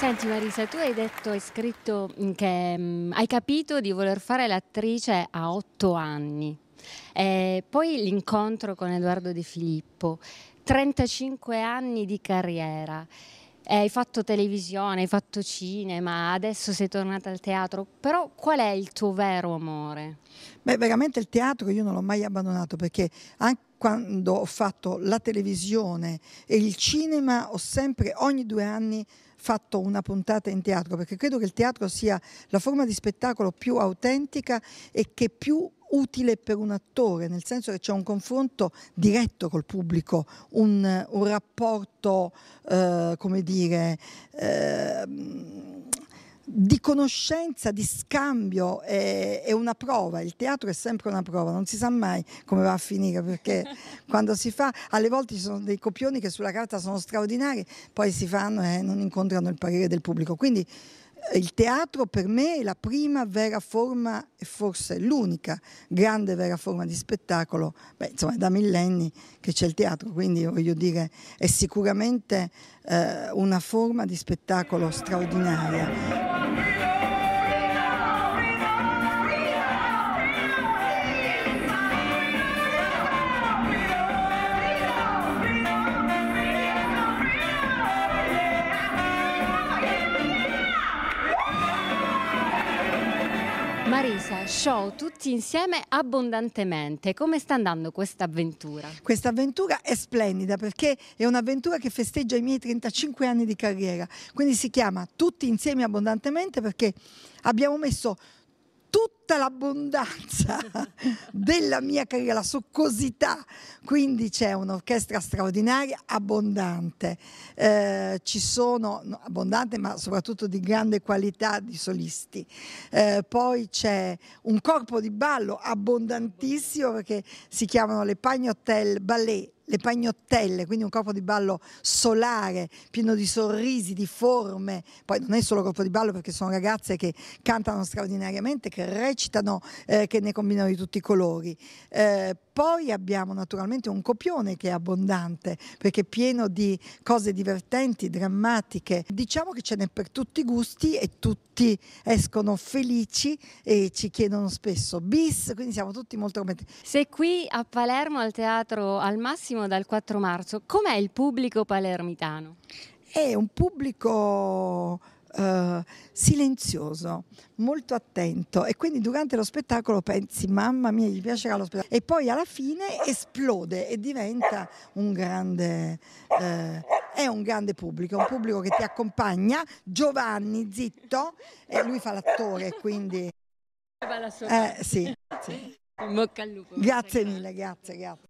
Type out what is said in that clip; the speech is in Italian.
Senti Marisa, tu hai detto, hai scritto mm, che mh, mm, hai capito di voler fare l'attrice a otto anni, e eh, poi l'incontro con Edoardo De Filippo, 35 anni di carriera eh, hai fatto televisione, hai fatto cinema, adesso sei tornata al teatro, però qual è il tuo vero amore? Beh, veramente il teatro io non l'ho mai abbandonato perché anche quando ho fatto la televisione e il cinema ho sempre, ogni due anni, fatto una puntata in teatro perché credo che il teatro sia la forma di spettacolo più autentica e che più utile per un attore, nel senso che c'è un confronto diretto col pubblico, un, un rapporto, eh, come dire, eh, di conoscenza, di scambio, è, è, una prova, il teatro è sempre una prova, non si sa mai come va a finire perché quando si fa, alle volte ci sono dei copioni che sulla carta sono straordinari, poi si fanno e eh, non incontrano il parere del pubblico. Quindi il teatro per me è la prima vera forma e forse l'unica grande vera forma di spettacolo, Beh, insomma è da millenni che c'è il teatro, quindi voglio dire è sicuramente eh, una forma di spettacolo straordinaria. Marisa, show tutti insieme abbondantemente. Come sta andando questa avventura? Questa avventura è splendida perché è un'avventura che festeggia i miei 35 anni di carriera. Quindi si chiama Tutti insieme abbondantemente perché abbiamo messo tutta l'abbondanza della mia carriera, la succosità. Quindi c'è un'orchestra straordinaria, abbondante. Eh, ci sono, no, abbondante ma soprattutto di grande qualità di solisti. Eh, poi c'è un corpo di ballo abbondantissimo perché si chiamano le Pagnotel Ballet le pagnottelle, quindi un corpo di ballo solare, pieno di sorrisi, di forme. Poi non è solo corpo di ballo perché sono ragazze che cantano straordinariamente, che recitano, eh, che ne combinano di tutti i colori. Eh, poi abbiamo naturalmente un copione che è abbondante perché è pieno di cose divertenti, drammatiche. Diciamo che ce n'è per tutti i gusti e tutti escono felici e ci chiedono spesso bis, quindi siamo tutti molto contenti. Sei qui a Palermo al teatro al massimo dal 4 marzo. Com'è il pubblico palermitano? È un pubblico eh, silenzioso, molto attento e quindi durante lo spettacolo pensi mamma mia gli piacerà lo spettacolo e poi alla fine esplode e diventa un grande... Eh, è un grande pubblico, un pubblico che ti accompagna, Giovanni zitto, e lui fa l'attore, quindi... Eh, sì, sì. Grazie mille, grazie, grazie.